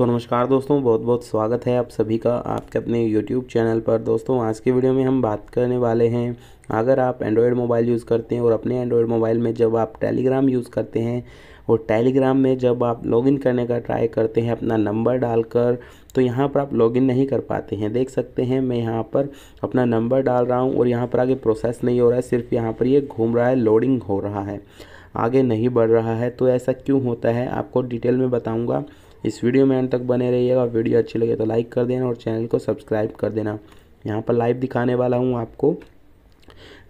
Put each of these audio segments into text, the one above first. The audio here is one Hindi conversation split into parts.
तो नमस्कार दोस्तों बहुत बहुत स्वागत है आप सभी का आपके अपने यूट्यूब चैनल पर दोस्तों आज के वीडियो में हम बात करने वाले हैं अगर आप एंड्रॉयड मोबाइल यूज़ करते हैं और अपने एंड्रॉयड मोबाइल में जब आप टेलीग्राम यूज़ करते हैं और टेलीग्राम में जब आप लॉगिन करने का ट्राई करते हैं अपना नंबर डालकर तो यहाँ पर आप लॉगिन नहीं कर पाते हैं देख सकते हैं मैं यहाँ पर अपना नंबर डाल रहा हूँ और यहाँ पर आगे प्रोसेस नहीं हो रहा है सिर्फ यहाँ पर ये यह घूम रहा है लोडिंग हो रहा है आगे नहीं बढ़ रहा है तो ऐसा क्यों होता है आपको डिटेल में बताऊँगा इस वीडियो में अंत तक बने रहिएगा वीडियो अच्छी लगे तो लाइक कर देना और चैनल को सब्सक्राइब कर देना यहाँ पर लाइव दिखाने वाला हूँ आपको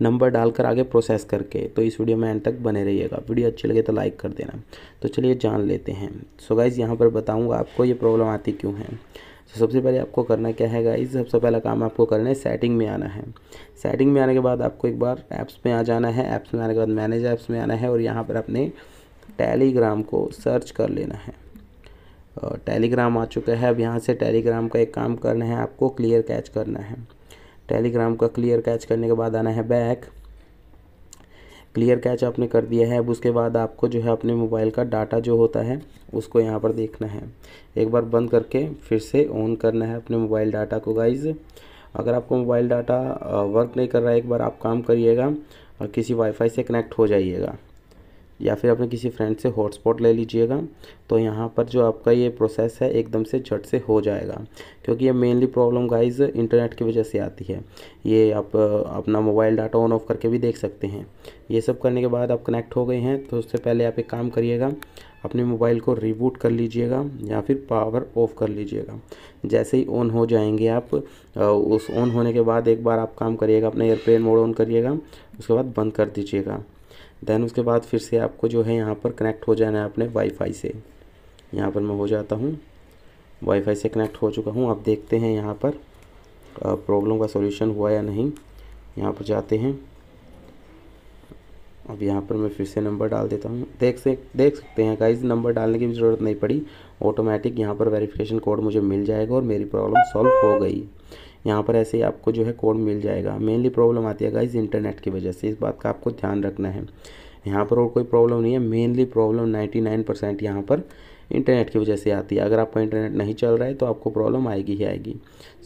नंबर डालकर आगे प्रोसेस करके तो इस वीडियो में एंड तक बने रहिएगा वीडियो अच्छी लगे तो लाइक कर देना तो चलिए जान लेते हैं सो गाइज़ यहाँ पर बताऊँगा आपको ये प्रॉब्लम आती क्यों है तो सबसे पहले आपको करना क्या है गाइज सबसे पहला काम आपको करना है सेटिंग में आना है सेटिंग में आने के बाद आपको एक बार ऐप्स में आ जाना है ऐप्स में आने के बाद मैनेज ऐप्स में आना है और यहाँ पर अपने टेलीग्राम को सर्च कर लेना है टेलीग्राम आ चुका है अब यहाँ से टेलीग्राम का एक काम करना है आपको क्लियर कैच करना है टेलीग्राम का क्लियर कैच करने के बाद आना है बैक क्लियर कैच आपने कर दिया है अब उसके बाद आपको जो है अपने मोबाइल का डाटा जो होता है उसको यहाँ पर देखना है एक बार बंद करके फिर से ऑन करना है अपने मोबाइल डाटा को गाइज़ अगर आपको मोबाइल डाटा वर्क नहीं कर रहा है एक बार आप काम करिएगा और किसी वाईफाई से कनेक्ट हो जाइएगा या फिर अपने किसी फ्रेंड से हॉटस्पॉट ले लीजिएगा तो यहाँ पर जो आपका ये प्रोसेस है एकदम से झट से हो जाएगा क्योंकि ये मेनली प्रॉब्लम गाइज इंटरनेट की वजह से आती है ये आप अपना मोबाइल डाटा ऑन ऑफ करके भी देख सकते हैं ये सब करने के बाद आप कनेक्ट हो गए हैं तो उससे पहले आप एक काम करिएगा अपने मोबाइल को रिबूट कर लीजिएगा या फिर पावर ऑफ कर लीजिएगा जैसे ही ऑन हो जाएंगे आप उस ऑन होने के बाद एक बार आप काम करिएगा अपना एयरप्लेन मोड ऑन करिएगा उसके बाद बंद कर दीजिएगा देन उसके बाद फिर से आपको जो है यहाँ पर कनेक्ट हो जाना है अपने वाईफाई से यहाँ पर मैं हो जाता हूँ वाईफाई से कनेक्ट हो चुका हूँ आप देखते हैं यहाँ पर प्रॉब्लम का सॉल्यूशन हुआ या नहीं यहाँ पर जाते हैं अब यहाँ पर मैं फिर से नंबर डाल देता हूँ देख से देख सकते हैं गाइज नंबर डालने की भी ज़रूरत नहीं पड़ी ऑटोमेटिक यहाँ पर वेरिफिकेशन कोड मुझे मिल जाएगा और मेरी प्रॉब्लम सॉल्व हो गई यहाँ पर ऐसे ही आपको जो है कोड मिल जाएगा मेनली प्रॉब्लम आती है गाइज इंटरनेट की वजह से इस बात का आपको ध्यान रखना है यहाँ पर और कोई प्रॉब्लम नहीं है मेनली प्रॉब्लम 99 परसेंट यहाँ पर इंटरनेट की वजह से आती है अगर आपका इंटरनेट नहीं चल रहा है तो आपको प्रॉब्लम आएगी ही आएगी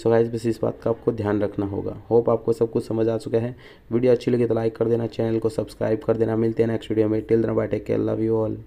सो गाइज बस इस बात का आपको ध्यान रखना होगा होप आपको सब कुछ समझ आ चुका है वीडियो अच्छी लगी तो लाइक कर देना चैनल को सब्सक्राइब कर देना मिलते हैं नेक्स्ट वीडियो में till then bye take love you all